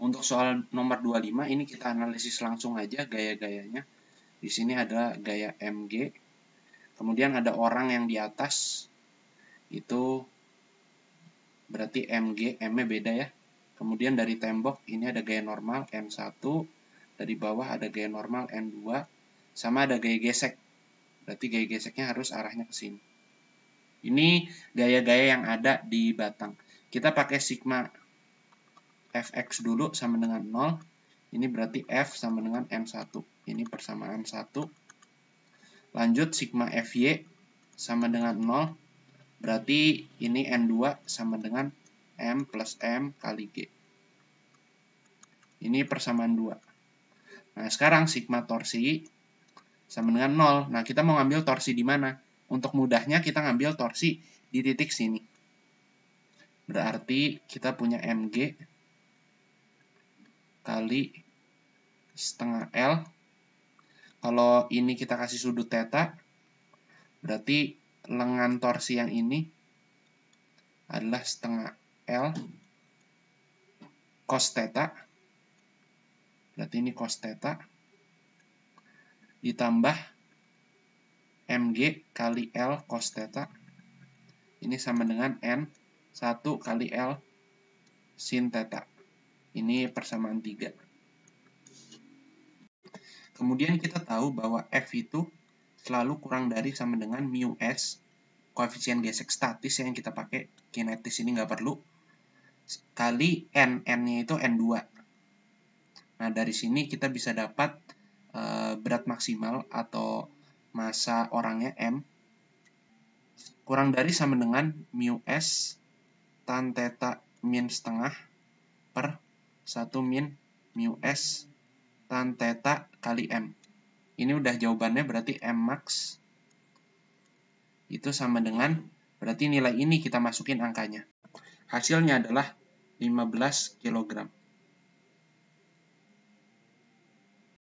Untuk soal nomor 25 ini kita analisis langsung aja gaya-gayanya. Di sini ada gaya MG. Kemudian ada orang yang di atas itu berarti MG, M-nya beda ya. Kemudian dari tembok ini ada gaya normal M1, dari bawah ada gaya normal M2, sama ada gaya gesek. Berarti gaya geseknya harus arahnya ke sini. Ini gaya-gaya yang ada di batang. Kita pakai sigma fx dulu sama dengan 0. Ini berarti f sama dengan m1. Ini persamaan 1. Lanjut sigma fy sama dengan 0. Berarti ini n 2 sama dengan m plus m kali g. Ini persamaan 2. Nah, sekarang sigma torsi sama dengan 0. Nah, kita mau ngambil torsi di mana? Untuk mudahnya kita ngambil torsi di titik sini. Berarti kita punya mg kali setengah L. Kalau ini kita kasih sudut theta, berarti lengan torsi yang ini adalah setengah L cos theta. Berarti ini cos theta ditambah mg kali L cos theta. Ini sama dengan N 1 kali L sin theta. Ini persamaan tiga. Kemudian kita tahu bahwa F itu selalu kurang dari sama dengan mu S. Koefisien gesek statis yang kita pakai, kinetis ini nggak perlu. Kali N, N-nya itu N2. Nah, dari sini kita bisa dapat e, berat maksimal atau masa orangnya M kurang dari sama dengan mu S tan theta min setengah per 1 min mu S tan theta kali M. Ini udah jawabannya berarti M max itu sama dengan berarti nilai ini kita masukin angkanya. Hasilnya adalah 15 kilogram.